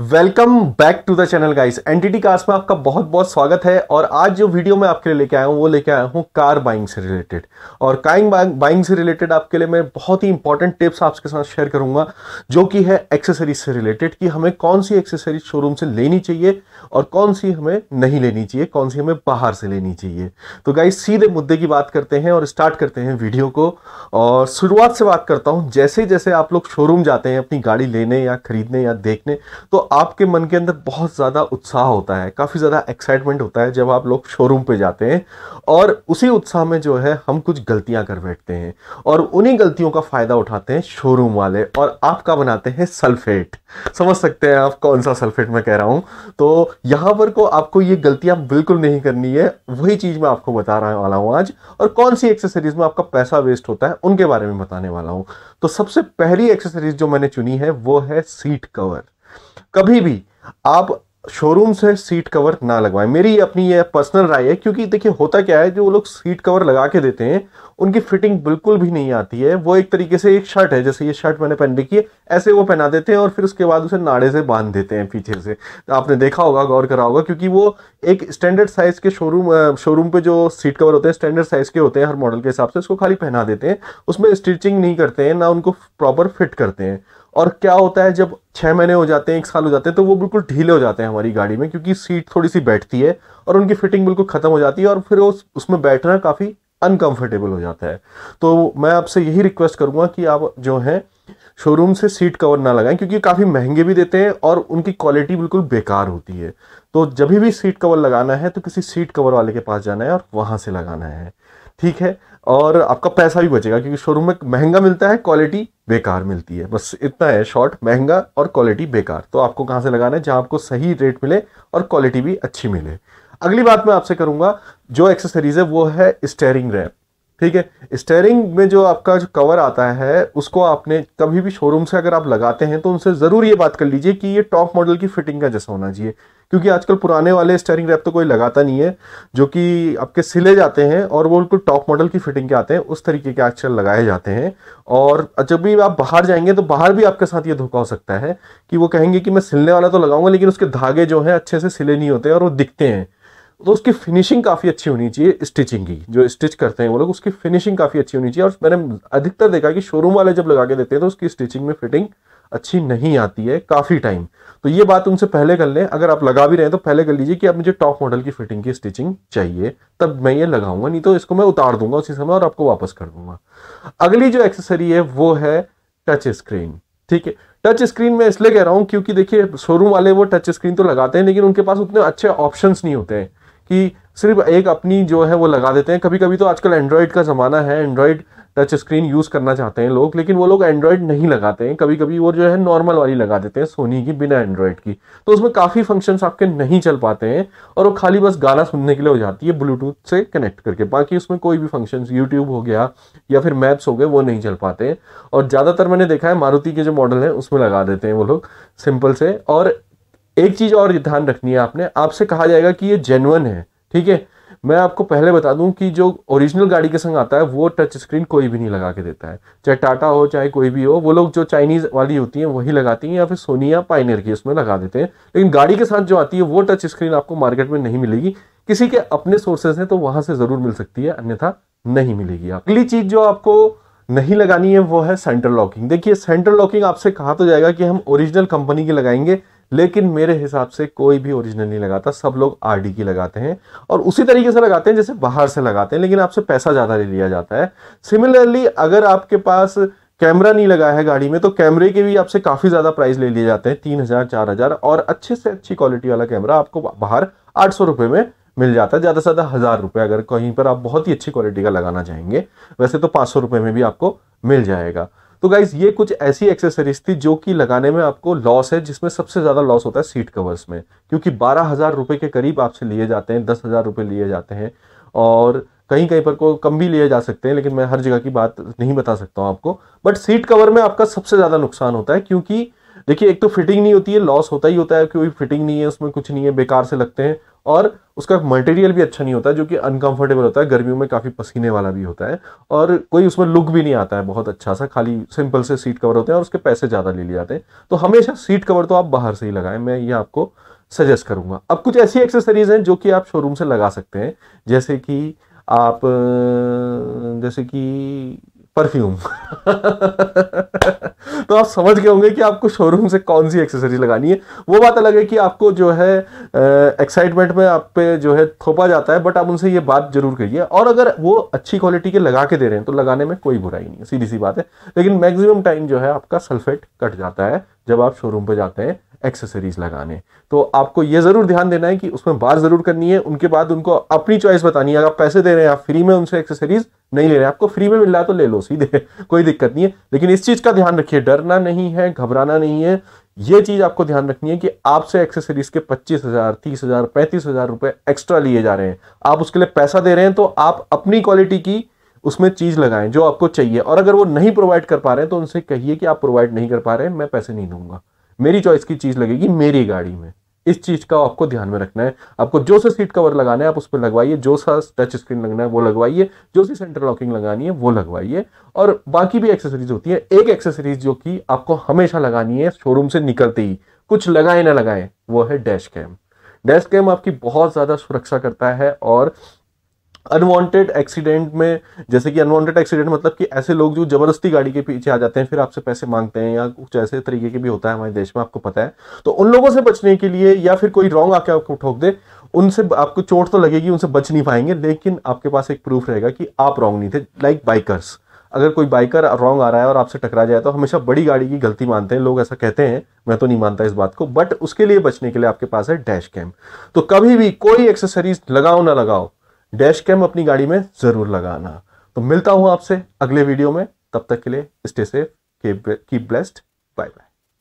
welcome back to the channel guys NTT cars में आपका बहुत बहुत स्वागत है और आज जो वीडियो मैं आपके लिए लेके आया हूँ वो लेके आया हूँ कार बाइंग से रिलेटेड और काइंग बाइंग से रिलेटेड आपके लिए मैं बहुत ही इंपॉर्टेंट टिप्स आपके साथ शेयर करूंगा जो कि है एक्सेसरीज से रिलेटेड कि हमें कौन सी एक्सेसरीज शोरूम से लेनी चाहिए और कौन सी हमें नहीं लेनी चाहिए कौन सी हमें बाहर से लेनी चाहिए तो गाइज सीधे मुद्दे की बात करते हैं और स्टार्ट करते हैं वीडियो को और शुरुआत से बात करता हूँ जैसे जैसे आप लोग शोरूम जाते हैं अपनी गाड़ी लेने या खरीदने या देखने तो आपके मन के अंदर बहुत ज़्यादा उत्साह होता है काफ़ी ज़्यादा एक्साइटमेंट होता है जब आप लोग शोरूम पे जाते हैं और उसी उत्साह में जो है हम कुछ गलतियां कर बैठते हैं और उन्हीं गलतियों का फ़ायदा उठाते हैं शोरूम वाले और आपका बनाते हैं सल्फेट समझ सकते हैं आप कौन सा सल्फेट मैं कह रहा हूँ तो यहाँ पर को आपको ये गलतियाँ बिल्कुल नहीं करनी है वही चीज़ मैं आपको बता रहा वाला हूँ आज और कौन सी एक्सेसरीज़ में आपका पैसा वेस्ट होता है उनके बारे में बताने वाला हूँ तो सबसे पहली एक्सेसरीज जो मैंने चुनी है वो है सीट कवर कभी भी आप शोरूम से सीट कवर ना लगवाएं मेरी अपनी यह पर्सनल राय है क्योंकि देखिए होता क्या है जो लोग सीट कवर लगा के देते हैं उनकी फिटिंग बिल्कुल भी नहीं आती है वो एक तरीके से एक शर्ट है जैसे ये शर्ट मैंने पहन रखी है ऐसे वो पहना देते हैं और फिर उसके बाद उसे नाड़े से बांध देते हैं पीछे से तो आपने देखा होगा गौर करा होगा क्योंकि वो एक स्टैंडर्ड साइज़ के शोरूम शोरूम पे जो सीट कवर होते हैं स्टैंडर्ड साइज़ के होते हैं हर मॉडल के हिसाब से उसको खाली पहना देते हैं उसमें स्टिचिंग नहीं करते हैं ना उनको प्रॉपर फिट करते हैं और क्या होता है जब छः महीने हो जाते हैं एक साल हो जाते हैं तो वो बिल्कुल ढीले हो जाते हैं हमारी गाड़ी में क्योंकि सीट थोड़ी सी बैठती है और उनकी फिटिंग बिल्कुल ख़त्म हो जाती है और फिर उस उसमें बैठना काफ़ी अनकंफर्टेबल हो जाता है तो मैं आपसे यही रिक्वेस्ट करूँगा कि आप जो हैं शोरूम से सीट कवर ना लगाएं क्योंकि काफ़ी महंगे भी देते हैं और उनकी क्वालिटी बिल्कुल बेकार होती है तो जब भी सीट कवर लगाना है तो किसी सीट कवर वाले के पास जाना है और वहाँ से लगाना है ठीक है और आपका पैसा भी बचेगा क्योंकि शोरूम में महंगा मिलता है क्वालिटी बेकार मिलती है बस इतना है शॉर्ट महंगा और क्वालिटी बेकार तो आपको कहाँ से लगाना है जहाँ आपको सही रेट मिले और क्वालिटी भी अच्छी मिले अगली बात मैं आपसे करूँगा जो एक्सेसरीज है वो है स्टेयरिंग रैप ठीक है स्टेयरिंग में जो आपका जो कवर आता है उसको आपने कभी भी शोरूम से अगर आप लगाते हैं तो उनसे ज़रूर ये बात कर लीजिए कि ये टॉप मॉडल की फिटिंग का जैसा होना चाहिए क्योंकि आजकल पुराने वाले स्टेयरिंग रैप तो कोई लगाता नहीं है जो कि आपके सिले जाते हैं और वो बिल्कुल टॉप मॉडल की फिटिंग के आते हैं उस तरीके के आजकल लगाए जाते हैं और जब भी आप बाहर जाएंगे तो बाहर भी आपके साथ ये धोखा हो सकता है कि वो कहेंगे कि मैं सिलने वाला तो लगाऊंगा लेकिन उसके धागे जो हैं अच्छे से सिले नहीं होते और वो दिखते हैं तो उसकी फिनिशिंग काफ़ी अच्छी होनी चाहिए स्टिचिंग की जो स्टिच करते हैं वो लोग उसकी फिनिशिंग काफ़ी अच्छी होनी चाहिए और मैंने अधिकतर देखा कि शोरूम वाले जब लगा के देते हैं तो उसकी स्टिचिंग में फिटिंग अच्छी नहीं आती है काफ़ी टाइम तो ये बात उनसे पहले कर लें अगर आप लगा भी रहे हैं तो पहले कर लीजिए कि आप मुझे टॉप मॉडल की फिटिंग की स्टिचिंग चाहिए तब मैं ये लगाऊंगा नहीं तो इसको मैं उतार दूंगा उसी समय और आपको वापस कर दूंगा अगली जो एक्सेसरी है वो है टच स्क्रीन ठीक है टच स्क्रीन मैं इसलिए कह रहा हूँ क्योंकि देखिए शोरूम वाले वो टच स्क्रीन तो लगाते हैं लेकिन उनके पास उतने अच्छे ऑप्शंस नहीं होते हैं कि सिर्फ एक अपनी जो है वो लगा देते हैं कभी कभी तो आजकल एंड्रॉयड का ज़माना है एंड्रॉयड टच स्क्रीन यूज़ करना चाहते हैं लोग लेकिन वो लोग एंड्रॉयड नहीं लगाते हैं कभी कभी वो जो है नॉर्मल वाली लगा देते हैं सोनी की बिना एंड्रॉयड की तो उसमें काफ़ी फंक्शंस आपके नहीं चल पाते हैं और वो खाली बस गाना सुनने के लिए हो जाती है ब्लूटूथ से कनेक्ट करके बाकी उसमें कोई भी फंक्शन यूट्यूब हो गया या फिर मैप्स हो गए वो नहीं चल पाते हैं और ज़्यादातर मैंने देखा है मारुति के जो मॉडल हैं उसमें लगा देते हैं वो लोग सिंपल से और एक चीज़ और ध्यान रखनी है आपने आपसे कहा जाएगा कि ये जेनवन है ठीक है मैं आपको पहले बता दूं कि जो ओरिजिनल गाड़ी के संग आता है वो टच स्क्रीन कोई भी नहीं लगा के देता है चाहे टाटा हो चाहे कोई भी हो वो लोग जो चाइनीज़ वाली होती हैं वही लगाती हैं या फिर सोनी या पाइनियर की उसमें लगा देते हैं लेकिन गाड़ी के साथ जो आती है वो टच स्क्रीन आपको मार्केट में नहीं मिलेगी किसी के अपने सोर्सेज हैं तो वहाँ से ज़रूर मिल सकती है अन्यथा नहीं मिलेगी अगली चीज़ जो आपको नहीं लगानी है वो है सेंटर लॉकिंग देखिए सेंटर लॉकिंग आपसे कहा तो जाएगा कि हम ओरिजिनल कंपनी की लगाएंगे लेकिन मेरे हिसाब से कोई भी ओरिजिनल नहीं लगाता सब लोग आरडी की लगाते हैं और उसी तरीके से लगाते हैं जैसे बाहर से लगाते हैं लेकिन आपसे पैसा ज़्यादा ले लिया जाता है सिमिलरली अगर आपके पास कैमरा नहीं लगा है गाड़ी में तो कैमरे के भी आपसे काफ़ी ज़्यादा प्राइस ले लिए जाते हैं तीन हज़ार चार हज़ार और अच्छे से अच्छी क्वालिटी वाला कैमरा आपको बाहर आठ सौ रुपए में मिल जाता है ज़्यादा से ज़्यादा हज़ार रुपए अगर कहीं पर आप बहुत ही अच्छी क्वालिटी का लगाना चाहेंगे वैसे तो पांच सौ रुपए में भी आपको मिल जाएगा तो गाइज ये कुछ ऐसी एक्सेसरीज थी जो कि लगाने में आपको लॉस है जिसमें सबसे ज़्यादा लॉस होता है सीट कवर्स में क्योंकि बारह हज़ार रुपए के करीब आपसे लिए जाते हैं दस हज़ार रुपए लिए जाते हैं और कहीं कहीं पर को कम भी लिए जा सकते हैं लेकिन मैं हर जगह की बात नहीं बता सकता हूँ आपको बट सीट कवर में आपका सबसे ज़्यादा नुकसान होता है क्योंकि देखिए एक तो फिटिंग नहीं होती है लॉस होता ही होता है कोई फिटिंग नहीं है उसमें कुछ नहीं है बेकार से लगते हैं और उसका मटेरियल भी अच्छा नहीं होता जो कि अनकंफर्टेबल होता है गर्मियों में काफ़ी पसीने वाला भी होता है और कोई उसमें लुक भी नहीं आता है बहुत अच्छा सा खाली सिंपल से सीट कवर होते हैं और उसके पैसे ज़्यादा ले लिए जाते हैं तो हमेशा सीट कवर तो आप बाहर से ही लगाएं मैं ये आपको सजेस्ट करूँगा अब कुछ ऐसी एक्सेसरीज हैं जो कि आप शोरूम से लगा सकते हैं जैसे कि आप जैसे कि परफ्यूम तो आप समझ गए होंगे कि आपको शोरूम से कौन सी एक्सेसरी लगानी है वो बात अलग है कि आपको जो है एक्साइटमेंट में आप पे जो है थोपा जाता है बट आप उनसे ये बात जरूर कहिए और अगर वो अच्छी क्वालिटी के लगा के दे रहे हैं तो लगाने में कोई बुराई नहीं है सीधी सी बात है लेकिन मैक्सिमम टाइम जो है आपका सल्फेट कट जाता है जब आप शोरूम पर जाते हैं एक्सेसरीज लगाने तो आपको ये ज़रूर ध्यान देना है कि उसमें बात ज़रूर करनी है उनके बाद उनको अपनी चॉइस बतानी है अगर आप पैसे दे रहे हैं आप फ्री में उनसे एक्सेसरीज नहीं ले रहे हैं आपको फ्री में मिल रहा है तो ले लो सीधे कोई दिक्कत नहीं है लेकिन इस चीज़ का ध्यान रखिए देखिए डरना नहीं है घबराना नहीं है ये चीज़ आपको ध्यान रखनी है कि आपसे एक्सेसरीज के पच्चीस हज़ार तीस हज़ार पैंतीस हज़ार रुपए एक्स्ट्रा लिए जा रहे हैं आप उसके लिए पैसा दे रहे हैं तो आप अपनी क्वालिटी की उसमें चीज़ लगाएं जो आपको चाहिए और अगर वो नहीं प्रोवाइड कर पा रहे हैं तो उनसे कहिए कि आप प्रोवाइड नहीं कर पा रहे हैं मैं पैसे नहीं दूंगा मेरी चॉइस की चीज़ लगेगी मेरी गाड़ी में इस चीज़ का आपको ध्यान में रखना है आपको जो सा सीट कवर लगाना है आप उस पर लगवाइए जो सा टच स्क्रीन लगना है वो लगवाइए जो सी सेंटर लॉकिंग लगानी है वो लगवाइए और बाकी भी एक्सेसरीज होती है एक एक्सेसरीज जो कि आपको हमेशा लगानी है शोरूम से निकलते ही कुछ लगाए ना लगाए वो है डैश कैम डैश कैम आपकी बहुत ज़्यादा सुरक्षा करता है और अनवांटेड एक्सीडेंट में जैसे कि अनवांटेड एक्सीडेंट मतलब कि ऐसे लोग जो जबरदस्ती गाड़ी के पीछे आ जाते हैं फिर आपसे पैसे मांगते हैं या कुछ ऐसे तरीके के भी होता है हमारे देश में आपको पता है तो उन लोगों से बचने के लिए या फिर कोई रॉन्ग आके आपको ठोक दे उनसे आपको चोट तो लगेगी उनसे बच नहीं पाएंगे लेकिन आपके पास एक प्रूफ रहेगा कि आप रॉन्ग नहीं थे लाइक बाइकर्स अगर कोई बाइकर रॉन्ग आ रहा है और आपसे टकरा जाए तो हमेशा बड़ी गाड़ी की गलती मानते हैं लोग ऐसा कहते हैं मैं तो नहीं मानता इस बात को बट उसके लिए बचने के लिए आपके पास है डैश कैम तो कभी भी कोई एक्सेसरीज लगाओ ना लगाओ डैश कैम अपनी गाड़ी में ज़रूर लगाना तो मिलता हूं आपसे अगले वीडियो में तब तक के लिए stay safe keep blessed bye bye